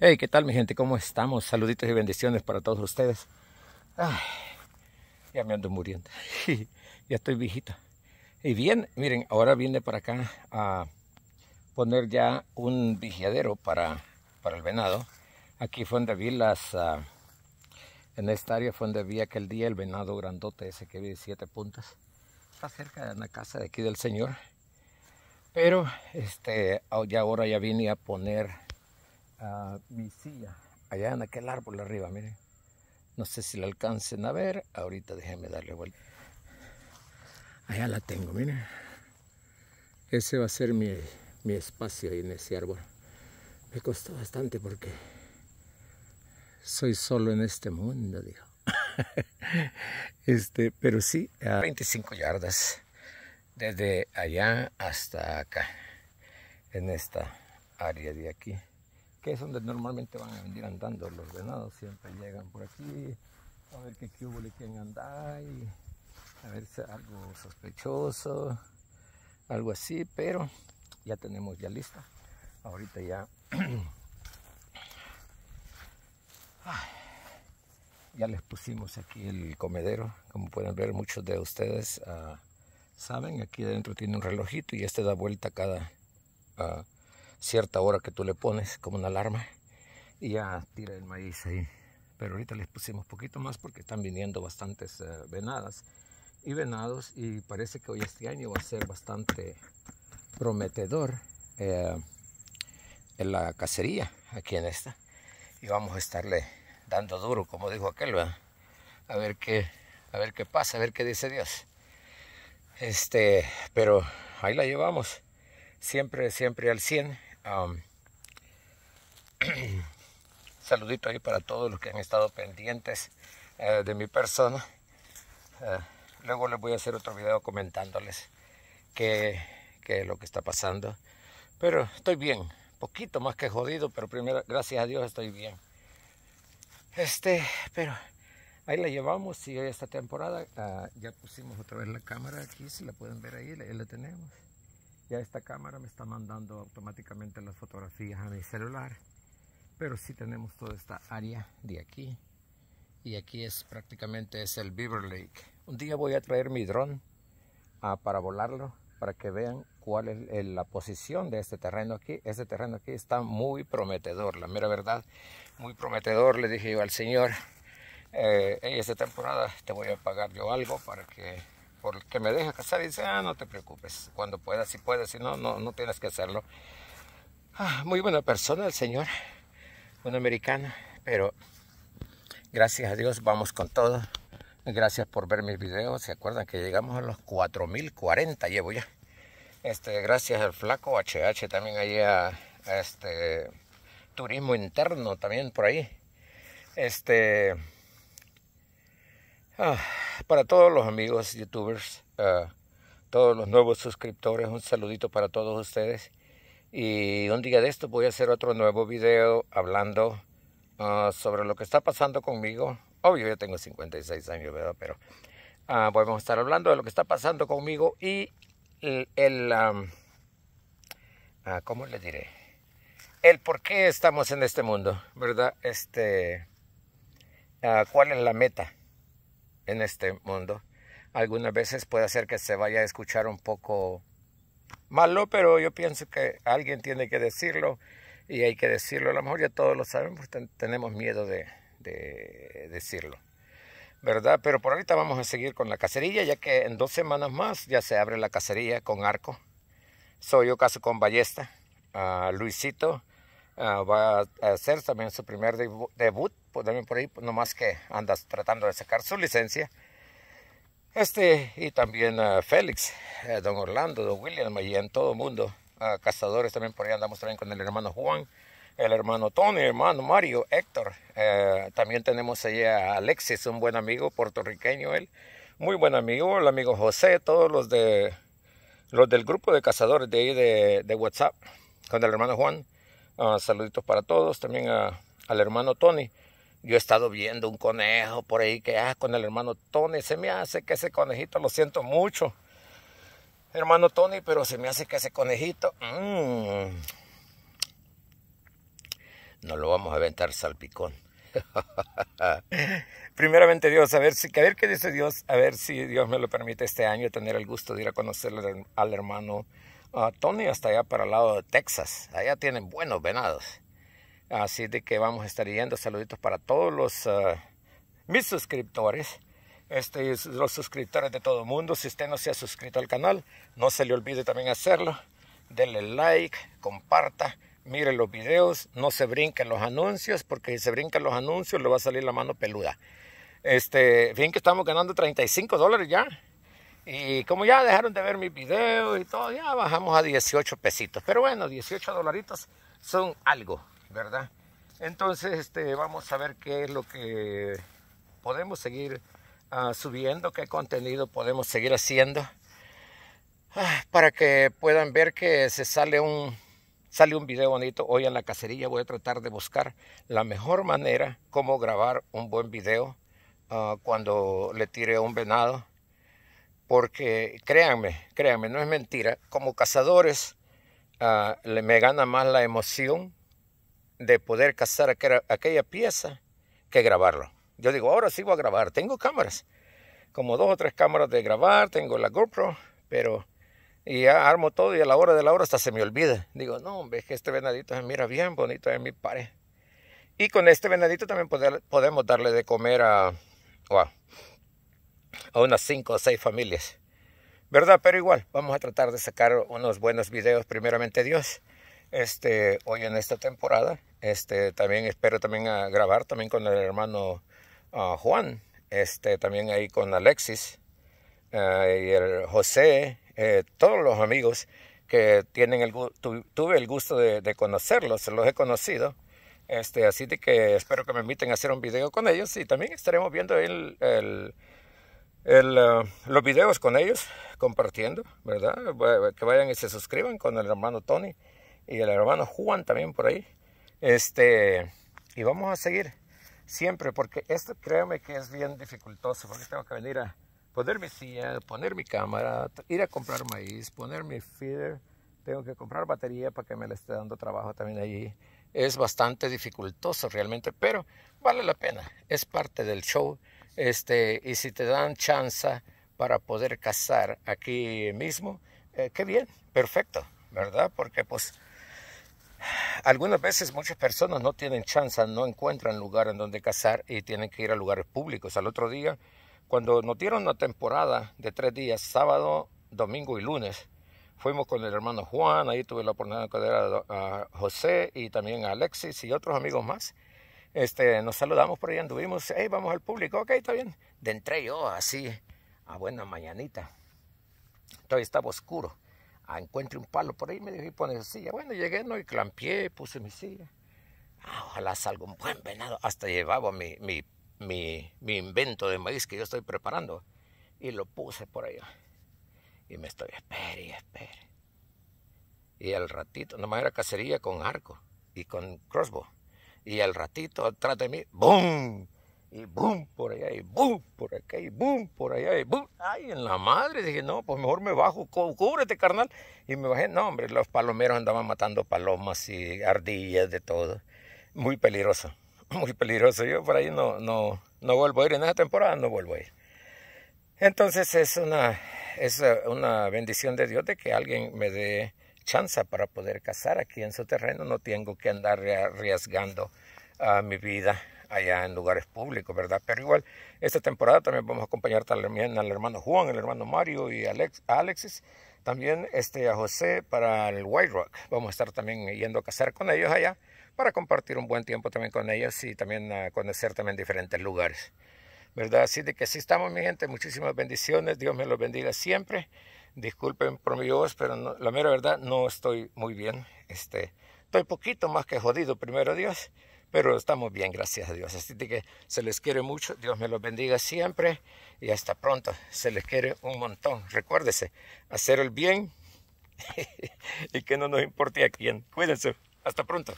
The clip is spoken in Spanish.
Hey, ¿qué tal mi gente? ¿Cómo estamos? Saluditos y bendiciones para todos ustedes. ya me ando muriendo. ya estoy viejito. Y bien, miren, ahora vine para acá a poner ya un vigiadero para, para el venado. Aquí fue donde vi las... Ah, en esta área fue donde vi aquel día el venado grandote ese que vi de siete puntas. Está cerca de la casa de aquí del señor. Pero este, ya ahora ya vine a poner a mi silla, allá en aquel árbol arriba, mire. No sé si la alcancen a ver, ahorita déjenme darle vuelta. Allá la tengo, miren. Ese va a ser mi, mi espacio ahí en ese árbol. Me costó bastante porque soy solo en este mundo, digo. este, pero sí, a ah, 25 yardas desde allá hasta acá, en esta área de aquí que es donde normalmente van a venir andando los venados, siempre llegan por aquí a ver qué cubo le quieren andar y a ver si algo sospechoso, algo así, pero ya tenemos ya lista. Ahorita ya, ya les pusimos aquí el comedero, como pueden ver muchos de ustedes ah, saben, aquí adentro tiene un relojito y este da vuelta cada... Uh, cierta hora que tú le pones como una alarma y ya tira el maíz ahí. Pero ahorita les pusimos poquito más porque están viniendo bastantes eh, venadas y venados y parece que hoy este año va a ser bastante prometedor eh, en la cacería aquí en esta. Y vamos a estarle dando duro, como dijo aquel, a ver qué, a ver qué pasa, a ver qué dice Dios. Este, pero ahí la llevamos, siempre, siempre al 100 Um, saludito ahí para todos los que han estado pendientes eh, de mi persona. Eh, luego les voy a hacer otro video comentándoles Que qué, lo que está pasando. Pero estoy bien, poquito más que jodido, pero primero, gracias a Dios estoy bien. Este, pero ahí la llevamos y esta temporada ah, ya pusimos otra vez la cámara aquí, si la pueden ver ahí la tenemos. Ya esta cámara me está mandando automáticamente las fotografías a mi celular. Pero sí tenemos toda esta área de aquí. Y aquí es prácticamente es el Beaver Lake. Un día voy a traer mi dron ah, para volarlo para que vean cuál es eh, la posición de este terreno aquí. Este terreno aquí está muy prometedor, la mera verdad, muy prometedor. Le dije yo al Señor, en eh, esta temporada te voy a pagar yo algo para que porque me deja casar y dice, ah, no te preocupes, cuando puedas, si puedes, si no, no, no tienes que hacerlo. Ah, muy buena persona el señor, una americana, pero gracias a Dios vamos con todo. Gracias por ver mis videos, se acuerdan que llegamos a los 4040, llevo ya. Este, gracias al flaco HH también ahí a este turismo interno también por ahí. Este Ah, para todos los amigos youtubers, ah, todos los nuevos suscriptores, un saludito para todos ustedes. Y un día de esto voy a hacer otro nuevo video hablando ah, sobre lo que está pasando conmigo. Obvio, yo tengo 56 años, ¿verdad? Pero pues vamos a estar hablando de lo que está pasando conmigo y el... ¿Cómo le diré? El por qué estamos en este mundo, ¿verdad? Este, ¿Cuál es la meta? en este mundo. Algunas veces puede ser que se vaya a escuchar un poco malo, pero yo pienso que alguien tiene que decirlo y hay que decirlo. A lo mejor ya todos lo sabemos, pues tenemos miedo de, decirlo. ¿verdad? Pero por ahorita vamos a seguir con la cacerilla, ya que en dos semanas más ya se abre la cacería con arco. Soy yo caso con ballesta. Luisito Ah, va a hacer también su primer debut, pues, también por ahí, pues, nomás que andas tratando de sacar su licencia. Este, y también Félix, eh, don Orlando, don William, y en todo el mundo. cazadores también por ahí andamos también con el hermano Juan, el hermano Tony, hermano Mario, Héctor. Eh, también tenemos ahí a Alexis, un buen amigo puertorriqueño, él. Muy buen amigo, el amigo José, todos los de los del grupo de cazadores de ahí de, de WhatsApp, con el hermano Juan. Ah, saluditos para todos, también al hermano Tony. Yo he estado viendo un conejo por ahí que ah, con el hermano Tony. Se me hace que ese conejito lo siento mucho, hermano Tony, pero se me hace que ese conejito. Mm, no lo vamos a aventar salpicón. Primeramente Dios, a ver si, a ver qué dice Dios, a ver si Dios me lo permite este año tener el gusto de ir a conocer al hermano Tony hasta allá para el lado de Texas. Allá tienen buenos venados. Así de que vamos a estar yendo. Saluditos para todos los eh, mis suscriptores. Este, los suscriptores de todo el mundo. Si usted no se ha suscrito al canal, no se le olvide también hacerlo. Denle like, comparta, mire los videos, no se brinquen los anuncios, porque si se brincan los anuncios le va a salir la mano peluda. Este, bien que estamos ganando 35 dólares ya. Y como ya dejaron de ver mis videos y todo, ya bajamos a 18 pesitos. Pero bueno, 18 dolaritos son algo, ¿verdad? Entonces, este, vamos a ver qué es lo que podemos seguir ah, subiendo, qué contenido podemos seguir haciendo. Ah, para que puedan ver que se sale un, sale un video bonito. Hoy en la cacería voy a tratar de buscar la mejor manera cómo grabar un buen video ah, cuando le tire a un venado porque créanme, créanme, no es mentira, como cazadores ah, me gana más la emoción de poder cazar aquella, pieza que grabarlo. Yo digo, ahora sigo a grabar, tengo cámaras, como dos o tres cámaras de grabar, tengo la GoPro, pero y ya armo todo y a la hora de la hora hasta se me olvida. Digo, no, ves que este venadito se mira bien bonito en mi pared. Y con este venadito también podemos darle de comer a, a unas cinco o seis familias. ¿Verdad? Pero igual, vamos a tratar de sacar unos buenos videos, primeramente Dios, este, hoy en esta temporada. Este, también espero también a grabar también con el hermano ah, Juan, este, también ahí con Alexis ah, y el José, eh, todos los amigos que tienen el, tuve el gusto de, conocerlos, los he conocido. Este, así de que espero que me inviten a hacer un video con ellos y también estaremos viendo el eh, los videos con ellos, compartiendo, ¿verdad? Que vayan y se suscriban con el hermano Tony y el hermano Juan también por ahí. Este, y vamos a seguir siempre, porque esto créeme que es bien dificultoso, porque tengo que venir a poner mi silla, poner mi cámara, ir a comprar maíz, poner mi feeder, tengo que comprar batería para que me le esté dando trabajo también allí. Es bastante dificultoso realmente, pero vale la pena, es parte del show este, y si te dan chance para poder cazar aquí mismo, eh, qué bien, perfecto, ¿verdad? Porque pues algunas veces muchas personas no tienen chance, no encuentran lugar en donde cazar y tienen que ir a lugares públicos. Al otro día, cuando nos dieron una temporada de tres días, sábado, domingo y lunes, fuimos con el hermano Juan, ahí tuve la oportunidad de conocer a, José y también a Alexis y otros amigos más. Este, nos saludamos por ahí, anduvimos, hey, vamos al público, ok, está bien. De entré yo así, a buena mañanita. Todavía estaba oscuro. Ah, encuentro un palo por ahí, me dijo, y pone silla. Bueno, llegué, no, y clampié, puse mi silla. Ah, ojalá salga un buen venado. Hasta llevaba mi, mi, invento de maíz que yo estoy preparando. Y lo puse por ahí Y me estoy, espere y espere. Y al ratito, nomás era cacería con arco y con crossbow. Y al ratito atrás de mí, ¡boom! Y boom por allá, y boom por acá, y boom por allá, y boom. Ay, en la madre, dije, no, pues mejor me bajo, cúbrete, carnal. Y me bajé, no, hombre, los palomeros andaban matando palomas y ardillas, de todo. Muy peligroso, muy peligroso. Yo por ahí no, no, no vuelvo a ir, en esta temporada no vuelvo a ir. Entonces es una, es eh, una bendición de Dios de que alguien me dé chance para poder cazar aquí en su terreno. No tengo que andar arriesgando a ah, mi vida allá en lugares públicos, ¿verdad? Pero igual, esta temporada también vamos a acompañar también al hermano Juan, el hermano Mario y Alex, Alexis, también este, a José para el White Rock. Vamos a estar también yendo a cazar con ellos allá para compartir un buen tiempo también con ellos y también a ah, conocer también diferentes lugares. ¿Verdad? Así de que así estamos, mi gente. Muchísimas bendiciones. Dios me los bendiga siempre disculpen por mi voz, pero la mera verdad no estoy muy bien. Este, estoy poquito más que jodido, primero Dios, pero estamos bien, gracias a Dios. Así que se les quiere mucho, Dios me los bendiga siempre y hasta pronto. Se les quiere un montón. Recuérdese, hacer el bien y que no nos importe a quién. Cuídense, hasta pronto.